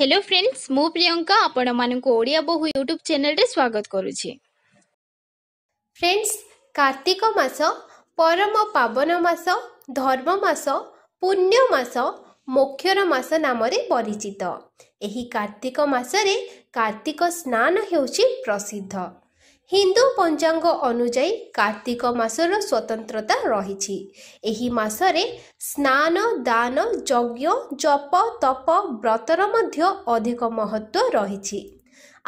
hello friends ମୁଁ ପ୍ରିୟଙ୍କା ଆପଣମାନଙ୍କୁ ଓଡ଼ିଆ ବହୁ ୟୁଟ୍ୟୁବ୍ ଚ୍ୟାନେଲ୍ରେ ସ୍ୱାଗତ କରୁଛି ଫ୍ରେଣ୍ଡସ୍ କାର୍ତ୍ତିକ ମାସ ପରମ ପାବନ ମାସ ଧର୍ମ ମାସ ପୁଣ୍ୟ ମାସ ମୋକ୍ଷର ମାସ ନାମରେ ପରିଚିତ ଏହି କାର୍ତ୍ତିକ ମାସରେ କାର୍ତ୍ତିକ ସ୍ନାନ ହେଉଛି ପ୍ରସିଦ୍ଧ ହିନ୍ଦୁ ପଞ୍ଚାଙ୍ଗ ଅନୁଯାୟୀ କାର୍ତ୍ତିକ ମାସର ସ୍ୱତନ୍ତ୍ରତା ରହିଛି ଏହି ମାସରେ ସ୍ନାନ ଦାନ ଯଜ୍ଞ ଜପ ତପ ବ୍ରତର ମଧ୍ୟ ଅଧିକ ମହତ୍ତ୍ୱ ରହିଛି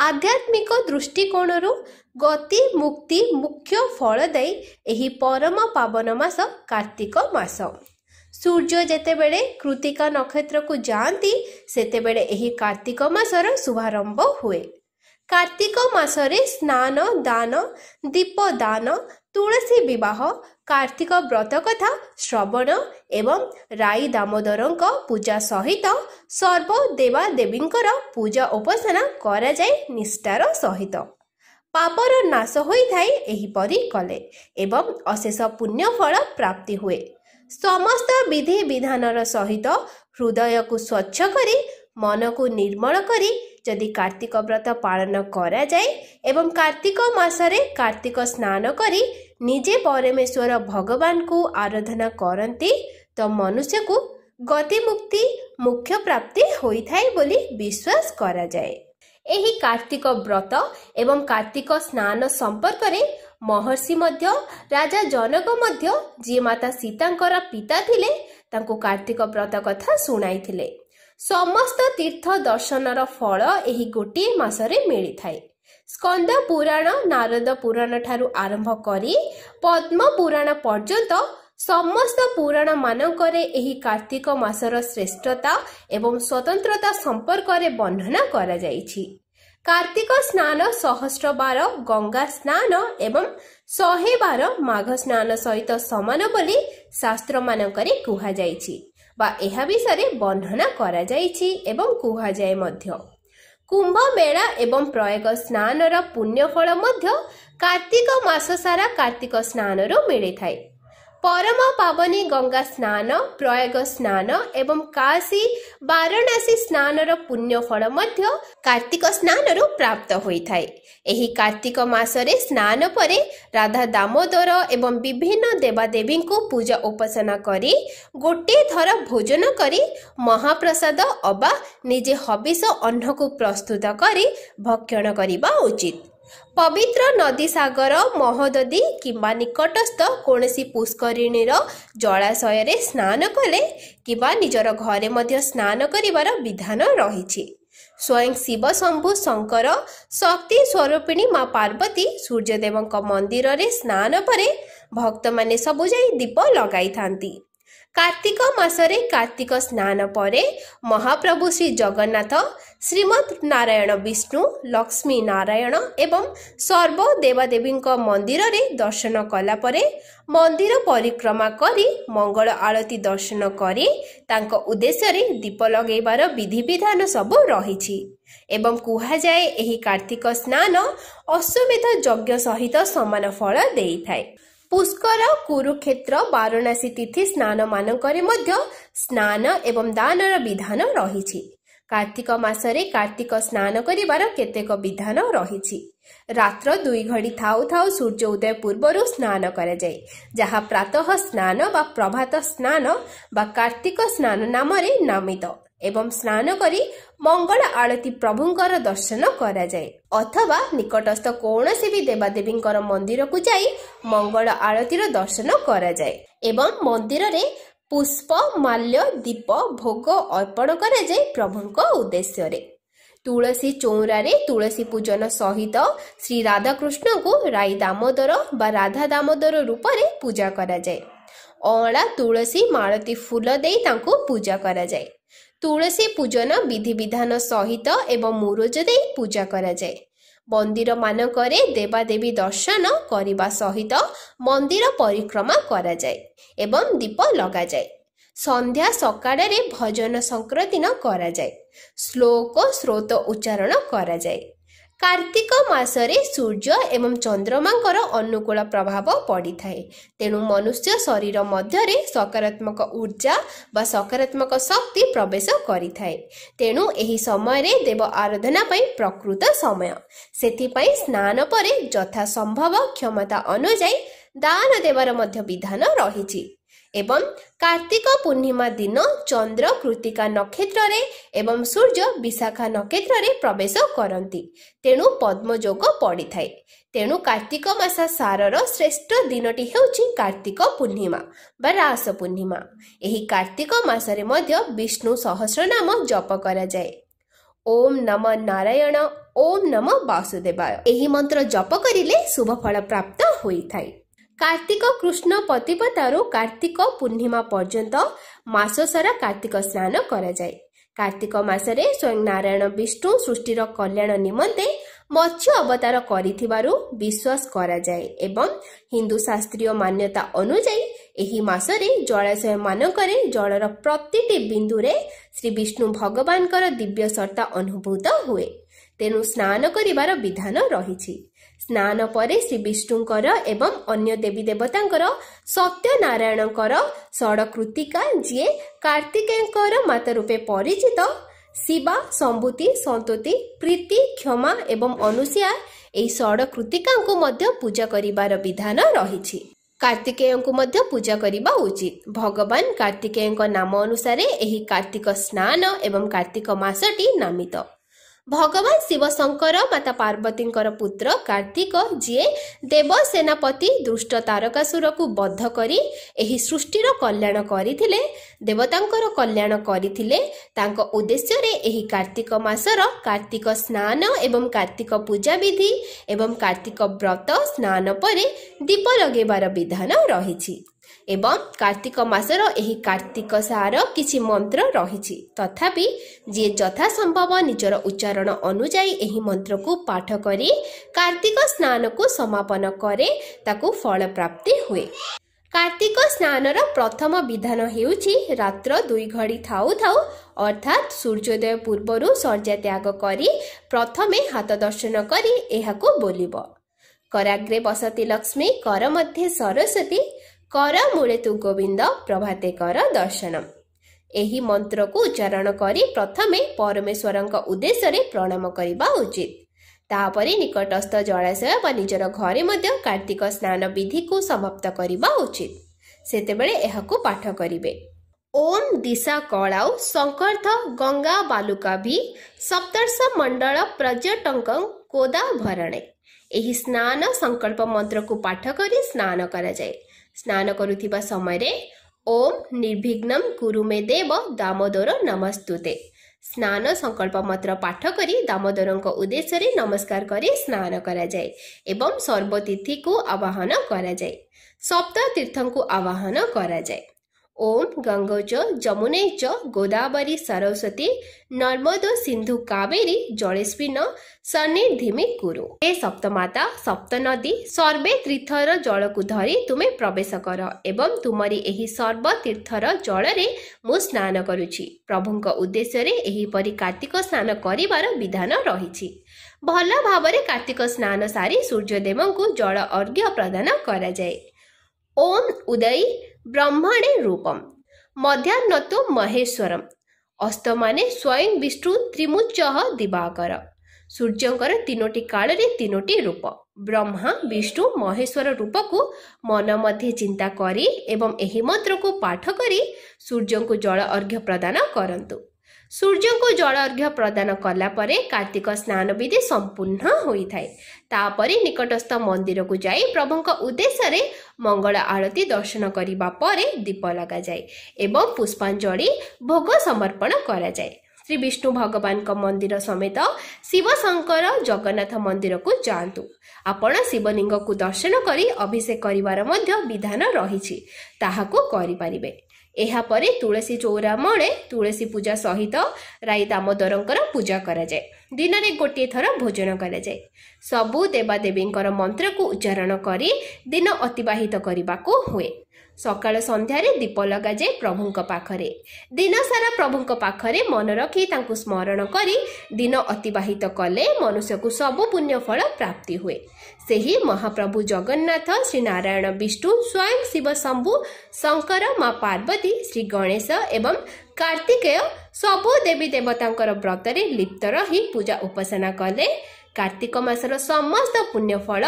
ଆଧ୍ୟାତ୍ମିକ ଦୃଷ୍ଟିକୋଣରୁ ଗତି ମୁକ୍ତି ମୁଖ୍ୟ ଫଳ ଦେଇ ଏହି ପରମ ପାବନ ମାସ କାର୍ତ୍ତିକ ମାସ ସୂର୍ଯ୍ୟ ଯେତେବେଳେ କୃତିକା ନକ୍ଷତ୍ରକୁ ଯାଆନ୍ତି ସେତେବେଳେ ଏହି କାର୍ତ୍ତିକ ମାସର ଶୁଭାରମ୍ଭ ହୁଏ କାର୍ତ୍ତିକ ମାସରେ ସ୍ନାନ ଦାନ ଦୀପଦାନ ତୁଳସୀ ବିବାହ କାର୍ତ୍ତିକ ବ୍ରତ କଥା ଶ୍ରବଣ ଏବଂ ରାଇ ଦାମୋଦରଙ୍କ ପୂଜା ସହିତ ସର୍ବଦେବାଦେବୀଙ୍କର ପୂଜା ଉପାସନା କରାଯାଏ ନିଷ୍ଠାର ସହିତ ପାପର ନାଶ ହୋଇଥାଏ ଏହିପରି କଲେ ଏବଂ ଅଶେଷ ପୁଣ୍ୟଫଳ ପ୍ରାପ୍ତି ହୁଏ ସମସ୍ତ ବିଧିବିଧାନର ସହିତ ହୃଦୟକୁ ସ୍ୱଚ୍ଛ କରି ମନକୁ ନିର୍ମଳ କରି ଯଦି କାର୍ତ୍ତିକ ବ୍ରତ ପାଳନ କରାଯାଏ ଏବଂ କାର୍ତ୍ତିକ ମାସରେ କାର୍ତ୍ତିକ ସ୍ନାନ କରି ନିଜେ ପରମେଶ୍ୱର ଭଗବାନଙ୍କୁ ଆରାଧନା କରନ୍ତି ତ ମନୁଷ୍ୟକୁ ଗତିମୁକ୍ତି ମୁଖ୍ୟ ପ୍ରାପ୍ତି ହୋଇଥାଏ ବୋଲି ବିଶ୍ୱାସ କରାଯାଏ ଏହି କାର୍ତ୍ତିକ ବ୍ରତ ଏବଂ କାର୍ତ୍ତିକ ସ୍ନାନ ସମ୍ପର୍କରେ ମହର୍ଷି ମଧ୍ୟ ରାଜା ଜନକ ମଧ୍ୟ ଯିଏ ମାତା ସୀତାଙ୍କର ପିତା ଥିଲେ ତାଙ୍କୁ କାର୍ତ୍ତିକ ବ୍ରତ କଥା ଶୁଣାଇଥିଲେ ସମସ୍ତ ତୀର୍ଥ ଦର୍ଶନର ଫଳ ଏହି ଗୋଟିଏ ମାସରେ ମିଳିଥାଏ ସ୍କନ୍ଦ ପୁରାଣ ନାରଦ ପୁରାଣ ଠାରୁ ଆରମ୍ଭ କରି ପଦ୍ମ ପୁରାଣ ପର୍ଯ୍ୟନ୍ତ ସମସ୍ତ ପୁରାଣ ମାନଙ୍କରେ ଏହି କାର୍ତ୍ତିକ ମାସର ଶ୍ରେଷ୍ଠତା ଏବଂ ସ୍ୱତନ୍ତ୍ରତା ସମ୍ପର୍କରେ ବର୍ଣ୍ଣନା କରାଯାଇଛି କାର୍ତ୍ତିକ ସ୍ନାନ ସହସ୍ର ବାର ଗଙ୍ଗା ସ୍ନାନ ଏବଂ ଶହେ ବାର ମାଘ ସ୍ନାନ ସହିତ ସମାନ ବୋଲି ଶାସ୍ତ୍ରମାନଙ୍କରେ କୁହାଯାଇଛି ବା ଏହା ବିଷୟରେ ବର୍ଣ୍ଣନା କରାଯାଇଛି ଏବଂ କୁହାଯାଏ ମଧ୍ୟ କୁମ୍ଭ ମେଳା ଏବଂ ପ୍ରୟାଗ ସ୍ନାନର ପୁଣ୍ୟ ଫଳ ମଧ୍ୟ କାର୍ତ୍ତିକ ମାସ ସାରା କାର୍ତ୍ତିକ ସ୍ନାନରୁ ମିଳିଥାଏ ପରମ ପାବନୀ ଗଙ୍ଗା ସ୍ନାନ ପ୍ରୟାଗ ସ୍ନାନ ଏବଂ କାଶୀ ବାରଣାସୀ ସ୍ନାନର ପୁଣ୍ୟ ଫଳ ମଧ୍ୟ କାର୍ତ୍ତିକ ସ୍ନାନରୁ ପ୍ରାପ୍ତ ହୋଇଥାଏ ଏହି କାର୍ତ୍ତିକ ମାସରେ ସ୍ନାନ ପରେ ରାଧା ଦାମୋଦର ଏବଂ ବିଭିନ୍ନ ଦେବାଦେବୀଙ୍କୁ ପୂଜା ଉପାସନା କରି ଗୋଟିଏ ଥର ଭୋଜନ କରି ମହାପ୍ରସାଦ ଅବା ନିଜେ ହବିଷ ଅନ୍ନକୁ ପ୍ରସ୍ତୁତ କରି ଭକ୍ଷଣ କରିବା ଉଚିତ ପବିତ୍ର ନଦୀ ସାଗର ମହୋଦଦୀ କିମ୍ବା ନିକଟସ୍ଥ କୌଣସି ପୁଷ୍କରିଣୀର ଜଳାଶୟରେ ସ୍ନାନ କଲେ କିମ୍ବା ନିଜର ଘରେ ମଧ୍ୟ ସ୍ନାନ କରିବାର ବିଧାନ ରହିଛି ସ୍ୱୟଂ ଶିବଶମ୍ଭୁ ଶଙ୍କର ଶକ୍ତି ସ୍ୱରୂପିଣୀ ମା ପାର୍ବତୀ ସୂର୍ଯ୍ୟଦେବଙ୍କ ମନ୍ଦିରରେ ସ୍ନାନ ପରେ ଭକ୍ତମାନେ ସବୁ ଯାଇ ଦୀପ ଲଗାଇଥାନ୍ତି କାର୍ତ୍ତିକ ମାସରେ କାର୍ତ୍ତିକ ସ୍ନାନ ପରେ ମହାପ୍ରଭୁ ଶ୍ରୀ ଜଗନ୍ନାଥ ଶ୍ରୀମଦ୍ ନାରାୟଣ ବିଷ୍ଣୁ ଲକ୍ଷ୍ମୀ ନାରାୟଣ ଏବଂ ସର୍ବଦେବାଦେବୀଙ୍କ ମନ୍ଦିରରେ ଦର୍ଶନ କଲା ପରେ ମନ୍ଦିର ପରିକ୍ରମା କରି ମଙ୍ଗଳ ଆଳତୀ ଦର୍ଶନ କରି ତାଙ୍କ ଉଦ୍ଦେଶ୍ୟରେ ଦୀପ ଲଗାଇବାର ବିଧିବିଧାନ ସବୁ ରହିଛି ଏବଂ କୁହାଯାଏ ଏହି କାର୍ତ୍ତିକ ସ୍ନାନ ଅଶ୍ୱମେଧ ଯଜ୍ଞ ସହିତ ସମାନ ଫଳ ଦେଇଥାଏ ପୁଷ୍କର କୁରୁକ୍ଷେତ୍ର ବାରଣାସୀ ତିଥି ସ୍ନାନ ମାନଙ୍କରେ ମଧ୍ୟ ସ୍ନାନ ଏବଂ ଦାନର ବିଧାନ ରହିଛି କାର୍ତ୍ତିକ ମାସରେ କାର୍ତ୍ତିକ ସ୍ନାନ କରିବାର କେତେକ ବିଧାନ ରହିଛି ରାତ୍ର ଦୁଇ ଘଡ଼ି ଥାଉ ଥାଉ ସୂର୍ଯ୍ୟ ଉଦୟ ପୂର୍ବରୁ ସ୍ନାନ କରାଯାଏ ଯାହା ପ୍ରାତଃ ସ୍ନାନ ବା ପ୍ରଭାତ ସ୍ନାନ ବା କାର୍ତ୍ତିକ ସ୍ନାନ ନାମରେ ନାମିତ ଏବଂ ସ୍ନାନ କରି ମଙ୍ଗଳ ଆଳତୀ ପ୍ରଭୁଙ୍କର ଦର୍ଶନ କରାଯାଏ ଅଥବା ନିକଟସ୍ଥ କୌଣସି ବି ଦେବାଦେବୀଙ୍କର ମନ୍ଦିରକୁ ଯାଇ ମଙ୍ଗଳ ଆଳତୀର ଦର୍ଶନ କରାଯାଏ ଏବଂ ମନ୍ଦିରରେ ପୁଷ୍ପ ମାଲ୍ୟ ଦୀପ ଭୋଗ ଅର୍ପଣ କରାଯାଏ ପ୍ରଭୁଙ୍କ ଉଦ୍ଦେଶ୍ୟରେ ତୁଳସୀ ଚଉରାରେ ତୁଳସୀ ପୂଜନ ସହିତ ଶ୍ରୀ ରାଧାକୃଷ୍ଣଙ୍କୁ ରାଇ ଦାମୋଦର ବା ରାଧା ଦାମୋଦର ରୂପରେ ପୂଜା କରାଯାଏ ଅଁଳା ତୁଳସୀ ମାଳତୀ ଫୁଲ ଦେଇ ତାଙ୍କୁ ପୂଜା କରାଯାଏ ତୁଳସୀ ପୂଜନ ବିଧିବିଧାନ ସହିତ ଏବଂ ମୁରୁଜ ଦେଇ ପୂଜା କରାଯାଏ ମନ୍ଦିରମାନଙ୍କରେ ଦେବାଦେବୀ ଦର୍ଶନ କରିବା ସହିତ ମନ୍ଦିର ପରିକ୍ରମା କରାଯାଏ ଏବଂ ଦୀପ ଲଗାଯାଏ ସନ୍ଧ୍ୟା ସକାଳରେ ଭଜନ ସଂକ୍ରଦିନ କରାଯାଏ ଶ୍ଳୋକ ସ୍ରୋତ ଉଚ୍ଚାରଣ କରାଯାଏ କାର୍ତ୍ତିକ ମାସରେ ସୂର୍ଯ୍ୟ ଏବଂ ଚନ୍ଦ୍ରମାଙ୍କର ଅନୁକୂଳ ପ୍ରଭାବ ପଡ଼ିଥାଏ ତେଣୁ ମନୁଷ୍ୟ ଶରୀର ମଧ୍ୟରେ ସକାରାତ୍ମକ ଉର୍ଜା ବା ସକାରାତ୍ମକ ଶକ୍ତି ପ୍ରବେଶ କରିଥାଏ ତେଣୁ ଏହି ସମୟରେ ଦେବ ଆରାଧନା ପାଇଁ ପ୍ରକୃତ ସମୟ ସେଥିପାଇଁ ସ୍ନାନ ପରେ ଯଥାସମ୍ଭବ କ୍ଷମତା ଅନୁଯାୟୀ ଦାନ ଦେବାର ମଧ୍ୟ ବିଧାନ ରହିଛି ଏବଂ କାର୍ତ୍ତିକ ପୂର୍ଣ୍ଣିମା ଦିନ ଚନ୍ଦ୍ର କୃତିକା ନକ୍ଷତ୍ରରେ ଏବଂ ସୂର୍ଯ୍ୟ ବିଶାଖା ନକ୍ଷତ୍ରରେ ପ୍ରବେଶ କରନ୍ତି ତେଣୁ ପଦ୍ମଯୋଗ ପଡ଼ିଥାଏ ତେଣୁ କାର୍ତ୍ତିକ ମାସ ସାରର ଶ୍ରେଷ୍ଠ ଦିନଟି ହେଉଛି କାର୍ତ୍ତିକ ପୂର୍ଣ୍ଣିମା ବା ରାସ ପୂର୍ଣ୍ଣିମା ଏହି କାର୍ତ୍ତିକ ମାସରେ ମଧ୍ୟ ବିଷ୍ଣୁ ସହସ୍ରନାମ ଜପ କରାଯାଏ ଓମ୍ ନମ ନାରାୟଣ ଓମ୍ ନମ ବାସୁଦେବାୟ ଏହି ମନ୍ତ୍ର ଜପ କରିଲେ ଶୁଭଫଳ ପ୍ରାପ୍ତ ହୋଇଥାଏ କାର୍ତ୍ତିକ କୃଷ୍ଣ ପ୍ରତିପଦାରୁ କାର୍ତ୍ତିକ ପୂର୍ଣ୍ଣିମା ପର୍ଯ୍ୟନ୍ତ ମାସ ସାରା କାର୍ତ୍ତିକ ସ୍ନାନ କରାଯାଏ କାର୍ତ୍ତିକ ମାସରେ ସ୍ୱୟଂ ନାରାୟଣ ବିଷ୍ଣୁ ସୃଷ୍ଟିର କଲ୍ୟାଣ ନିମନ୍ତେ ମତ୍ସ୍ୟ ଅବତାର କରିଥିବାରୁ ବିଶ୍ୱାସ କରାଯାଏ ଏବଂ ହିନ୍ଦୁ ଶାସ୍ତ୍ରୀୟ ମାନ୍ୟତା ଅନୁଯାୟୀ ଏହି ମାସରେ ଜଳାଶୟ ମାନଙ୍କରେ ଜଳର ପ୍ରତିଟି ବିନ୍ଦୁରେ ଶ୍ରୀ ବିଷ୍ଣୁ ଭଗବାନଙ୍କର ଦିବ୍ୟ ସର୍ତ୍ତା ଅନୁଭୂତ ହୁଏ ତେଣୁ ସ୍ନାନ କରିବାର ବିଧାନ ରହିଛି ସ୍ନାନ ପରେ ଶ୍ରୀ ବିଷ୍ଣୁଙ୍କର ଏବଂ ଅନ୍ୟ ଦେବୀ ଦେବତାଙ୍କର ସତ୍ୟନାରାୟଣଙ୍କର ଷଡ଼କୃତିକା ଯିଏ କାର୍ତ୍ତିକେୟଙ୍କର ମାତା ରୂପେ ପରିଚିତ ଶିବା ସମ୍ଭୁତି ସନ୍ତୁତି ପ୍ରୀତି କ୍ଷମା ଏବଂ ଅନୁସୟା ଏହି ଷଡ଼କୃତିକାଙ୍କୁ ମଧ୍ୟ ପୂଜା କରିବାର ବିଧାନ ରହିଛି କାର୍ତ୍ତିକେୟଙ୍କୁ ମଧ୍ୟ ପୂଜା କରିବା ଉଚିତ ଭଗବାନ କାର୍ତ୍ତିକେୟଙ୍କ ନାମ ଅନୁସାରେ ଏହି କାର୍ତ୍ତିକ ସ୍ନାନ ଏବଂ କାର୍ତ୍ତିକ ମାସଟି ନାମିତ ଭଗବାନ ଶିବଶଙ୍କର ମାତା ପାର୍ବତୀଙ୍କର ପୁତ୍ର କାର୍ତ୍ତିକ ଯିଏ ଦେବ ସେନାପତି ଦୁଷ୍ଟ ତାରକାସୁରକୁ ବଦ୍ଧ କରି ଏହି ସୃଷ୍ଟିର କଲ୍ୟାଣ କରିଥିଲେ ଦେବତାଙ୍କର କଲ୍ୟାଣ କରିଥିଲେ ତାଙ୍କ ଉଦ୍ଦେଶ୍ୟରେ ଏହି କାର୍ତ୍ତିକ ମାସର କାର୍ତ୍ତିକ ସ୍ନାନ ଏବଂ କାର୍ତ୍ତିକ ପୂଜାବିଧି ଏବଂ କାର୍ତ୍ତିକ ବ୍ରତ ସ୍ନାନ ପରେ ଦୀପ ଲଗେଇବାର ବିଧାନ ରହିଛି ଏବଂ କାର୍ତ୍ତିକ ମାସର ଏହି କାର୍ତ୍ତିକ ସାର କିଛି ମନ୍ତ୍ର ରହିଛି ତଥାପି ଯିଏ ଯଥା ସମ୍ଭବ ନିଜର ଉଚ୍ଚାରଣ ଅନୁଯାୟୀ ଏହି ମନ୍ତ୍ରକୁ ପାଠ କରି କାର୍ତ୍ତିକ ସ୍ନାନକୁ ସମାପନ କରେ ତାକୁ ଫଳ ପ୍ରାପ୍ତି ହୁଏ କାର୍ତ୍ତିକ ସ୍ନାନର ପ୍ରଥମ ବିଧାନ ହେଉଛି ରାତ୍ର ଦୁଇ ଘଡ଼ି ଥାଉ ଥାଉ ଅର୍ଥାତ୍ ସୂର୍ଯ୍ୟୋଦୟ ପୂର୍ବରୁ ଶର୍ଯ୍ୟା ତ୍ୟାଗ କରି ପ୍ରଥମେ ହାତ ଦର୍ଶନ କରି ଏହାକୁ ବୋଲିବ କରାଗ୍ରେ ବସତି ଲକ୍ଷ୍ମୀ କର ମଧ୍ୟ ସରସ୍ଵତୀ କର ମୂଳେତୁ ଗୋବିନ୍ଦ ପ୍ରଭାତେ କର ଦର୍ଶନ ଏହି ମନ୍ତ୍ରକୁ ଉଚ୍ଚାରଣ କରି ପ୍ରଥମେ ପରମେଶ୍ୱରଙ୍କ ଉଦ୍ଦେଶ୍ୟରେ ପ୍ରଣାମ କରିବା ଉଚିତ ତାପରେ ନିକଟସ୍ଥ ଜଳାଶୟ ବା ନିଜର ଘରେ ମଧ୍ୟ କାର୍ତ୍ତିକ ସ୍ନାନ ବିଧିକୁ ସମାପ୍ତ କରିବା ଉଚିତ ସେତେବେଳେ ଏହାକୁ ପାଠ କରିବେ ଓମ୍ ଦିଶା କଳାଉ ଶଙ୍କର୍ଥ ଗଙ୍ଗା ବାଲୁକା ଭି ସପ୍ତର୍ଷ ମଣ୍ଡଳ ପ୍ରଜଟଙ୍କ କୋଦା ଭରଣେ ଏହି ସ୍ନାନ ସଂକଳ୍ପ ମନ୍ତ୍ରକୁ ପାଠ କରି ସ୍ନାନ କରାଯାଏ ସ୍ନାନ କରୁଥିବା ସମୟରେ ଓମ୍ ନିର୍ଭିଘ୍ନମ୍ କୁରୁମେ ଦେବ ଦାମୋଦର ନମସ୍ତୁତେ ସ୍ନାନ ସଂକଳ୍ପ ମାତ୍ର ପାଠ କରି ଦାମୋଦରଙ୍କ ଉଦ୍ଦେଶ୍ୟରେ ନମସ୍କାର କରି ସ୍ନାନ କରାଯାଏ ଏବଂ ସର୍ବତିଥିକୁ ଆବାହନ କରାଯାଏ ସପ୍ତ ତୀର୍ଥଙ୍କୁ ଆବାହନ କରାଯାଏ ଓମ୍ ଗଙ୍ଗୋଚ ଯମୁନୈଚ ଗୋଦାବରୀ ସରସ୍ୱତୀ ନର୍ମଦ ସିନ୍ଧୁ କାବେରୀ ଜଳେସ୍ପିନ ସନି ଧିମି କୁରୁ ହେ ସପ୍ତମାତା ସପ୍ତ ନଦୀ ସର୍ବେ ତୀର୍ଥର ଜଳକୁ ଧରି ତୁମେ ପ୍ରବେଶ କର ଏବଂ ତୁମରି ଏହି ସର୍ବତୀର୍ଥର ଜଳରେ ମୁଁ ସ୍ନାନ କରୁଛି ପ୍ରଭୁଙ୍କ ଉଦ୍ଦେଶ୍ୟରେ ଏହିପରି କାର୍ତ୍ତିକ ସ୍ନାନ କରିବାର ବିଧାନ ରହିଛି ଭଲ ଭାବରେ କାର୍ତ୍ତିକ ସ୍ନାନ ସାରି ସୂର୍ଯ୍ୟଦେବଙ୍କୁ ଜଳ ଅର୍ଘ୍ୟ ପ୍ରଦାନ କରାଯାଏ ଓମ୍ ଉଦୟ ब्रह्मणे रूपम मध्याह्न तो महेश्वरम ଅସ୍ତମାନେ ସ୍ୱୟଂ ବିଷ୍ଣୁ ତ୍ରିମୁଚହ ଦିବାକର ସୂର୍ଯ୍ୟଙ୍କର ତିନୋଟି କାଳରେ ତିନୋଟି ରୂପ ବ୍ରହ୍ମା ବିଷ୍ଣୁ ମହେଶ୍ୱର ରୂପକୁ ମନ ମଧ୍ୟେ ଚିନ୍ତା କରି ଏବଂ ଏହି ମନ୍ତ୍ରକୁ ପାଠ କରି ସୂର୍ଯ୍ୟଙ୍କୁ ଜଳ ଅର୍ଘ୍ୟ ପ୍ରଦାନ କରନ୍ତୁ ସୂର୍ଯ୍ୟଙ୍କୁ ଜଳ ଅର୍ଘ୍ୟ ପ୍ରଦାନ କଲା ପରେ କାର୍ତ୍ତିକ ସ୍ନାନ ବିଧି ସମ୍ପୂର୍ଣ୍ଣ ହୋଇଥାଏ ତାପରେ ନିକଟସ୍ଥ ମନ୍ଦିରକୁ ଯାଇ ପ୍ରଭୁଙ୍କ ଉଦ୍ଦେଶ୍ୟରେ ମଙ୍ଗଳ ଆଳତୀ ଦର୍ଶନ କରିବା ପରେ ଦୀପ ଲଗାଯାଏ ଏବଂ ପୁଷ୍ପାଞ୍ଜଳି ଭୋଗ ସମର୍ପଣ କରାଯାଏ ଶ୍ରୀ ବିଷ୍ଣୁ ଭଗବାନଙ୍କ ମନ୍ଦିର ସମେତ ଶିବଶଙ୍କର ଜଗନ୍ନାଥ ମନ୍ଦିରକୁ ଯାଆନ୍ତୁ ଆପଣ ଶିବଲିଙ୍ଗକୁ ଦର୍ଶନ କରି ଅଭିଷେକ କରିବାର ମଧ୍ୟ ବିଧାନ ରହିଛି ତାହାକୁ କରିପାରିବେ ଏହାପରେ ତୁଳସୀ ଚଉରା ମଳେ ତୁଳସୀ ପୂଜା ସହିତ ରାଇ ଦାମୋଦରଙ୍କର ପୂଜା କରାଯାଏ ଦିନରେ ଗୋଟିଏ ଥର ଭୋଜନ କରାଯାଏ ସବୁ ଦେବାଦେବୀଙ୍କର ମନ୍ତ୍ରକୁ ଉଚ୍ଚାରଣ କରି ଦିନ ଅତିବାହିତ କରିବାକୁ ହୁଏ ସକାଳ ସନ୍ଧ୍ୟାରେ ଦୀପ ଲଗାଯାଏ ପ୍ରଭୁଙ୍କ ପାଖରେ ଦିନସାରା ପ୍ରଭୁଙ୍କ ପାଖରେ ମନ ରଖି ତାଙ୍କୁ ସ୍ମରଣ କରି ଦିନ ଅତିବାହିତ କଲେ ମନୁଷ୍ୟକୁ ସବୁ ପୁଣ୍ୟଫଳ ପ୍ରାପ୍ତି ହୁଏ ସେହି ମହାପ୍ରଭୁ ଜଗନ୍ନାଥ ଶ୍ରୀନାରାୟଣ ବିଷ୍ଣୁ ସ୍ୱୟଂ ଶିବ ଶମ୍ଭୁ ଶଙ୍କର ମା ପାର୍ବତୀ ଶ୍ରୀ ଗଣେଶ ଏବଂ କାର୍ତ୍ତିକେୟ ସବୁ ଦେବୀ ଦେବତାଙ୍କର ବ୍ରତରେ ଲିପ୍ତ ରହି ପୂଜା ଉପାସନା କଲେ କାର୍ତ୍ତିକ ମାସର ସମସ୍ତ ପୁଣ୍ୟଫଳ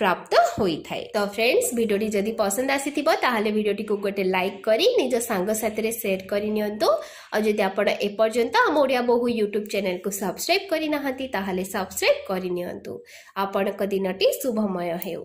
প্রাপ্ত ହୋଇଥାଏ ତ ଫ୍ରେଣ୍ଡସ୍ ଭିଡ଼ିଓଟି ଯଦି ପସନ୍ଦ ଆସିଥିବ ତାହେଲେ ଭିଡ଼ିଓଟିକୁ ଗୋଟେ ଲାଇକ୍ କରି ନିଜ ସାଙ୍ଗସାଥିରେ ସେୟାର କରିନିଅନ୍ତୁ ଆଉ ଯଦି ଆପଣ ଏପର୍ଯ୍ୟନ୍ତ ଆମ ଓଡ଼ିଆ ବହୁ ୟୁଟ୍ୟୁବ୍ ଚ୍ୟାନେଲ୍କୁ ସବସ୍କ୍ରାଇବ୍ କରିନାହାନ୍ତି ତାହେଲେ ସବସ୍କ୍ରାଇବ୍ କରିନିଅନ୍ତୁ ଆପଣଙ୍କ ଦିନଟି ଶୁଭମୟ ହେଉ